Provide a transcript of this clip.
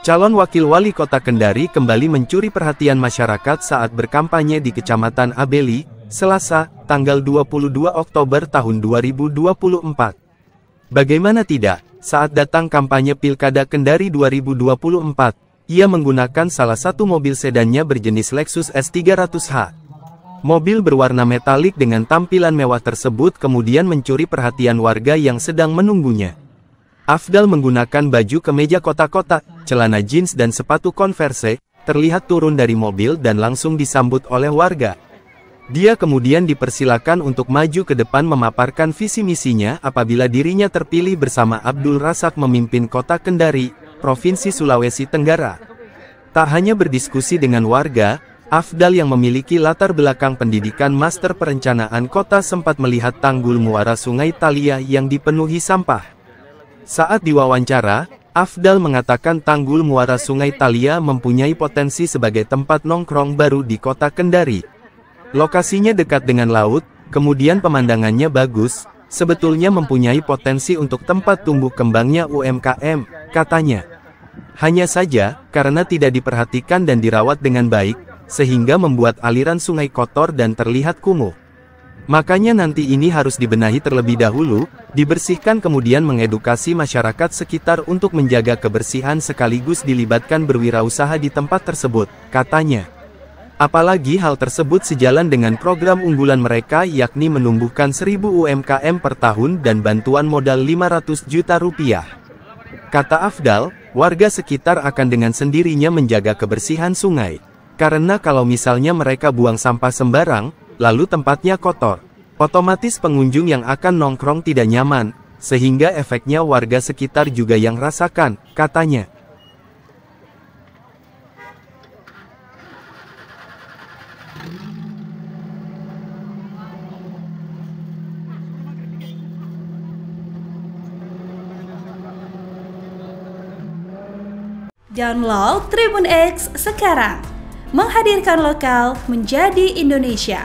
Calon wakil wali kota Kendari kembali mencuri perhatian masyarakat saat berkampanye di Kecamatan Abeli, Selasa, tanggal 22 Oktober tahun 2024. Bagaimana tidak, saat datang kampanye Pilkada Kendari 2024, ia menggunakan salah satu mobil sedannya berjenis Lexus S300H. Mobil berwarna metalik dengan tampilan mewah tersebut kemudian mencuri perhatian warga yang sedang menunggunya. Afdal menggunakan baju kemeja kotak-kotak, celana jeans dan sepatu Converse, terlihat turun dari mobil dan langsung disambut oleh warga. Dia kemudian dipersilakan untuk maju ke depan memaparkan visi misinya apabila dirinya terpilih bersama Abdul Razak memimpin kota Kendari, Provinsi Sulawesi Tenggara. Tak hanya berdiskusi dengan warga, Afdal yang memiliki latar belakang pendidikan Master Perencanaan Kota sempat melihat tanggul muara Sungai Talia yang dipenuhi sampah. Saat diwawancara, Afdal mengatakan tanggul muara Sungai Talia mempunyai potensi sebagai tempat nongkrong baru di kota Kendari. Lokasinya dekat dengan laut, kemudian pemandangannya bagus, sebetulnya mempunyai potensi untuk tempat tumbuh kembangnya UMKM, katanya. Hanya saja, karena tidak diperhatikan dan dirawat dengan baik, sehingga membuat aliran sungai kotor dan terlihat kumuh. Makanya nanti ini harus dibenahi terlebih dahulu, dibersihkan kemudian mengedukasi masyarakat sekitar untuk menjaga kebersihan sekaligus dilibatkan berwirausaha di tempat tersebut, katanya. Apalagi hal tersebut sejalan dengan program unggulan mereka yakni menumbuhkan 1000 UMKM per tahun dan bantuan modal 500 juta rupiah. Kata Afdal, warga sekitar akan dengan sendirinya menjaga kebersihan sungai. Karena kalau misalnya mereka buang sampah sembarang, lalu tempatnya kotor. Otomatis pengunjung yang akan nongkrong tidak nyaman, sehingga efeknya warga sekitar juga yang rasakan, katanya. Download Tribun X sekarang, menghadirkan lokal menjadi Indonesia.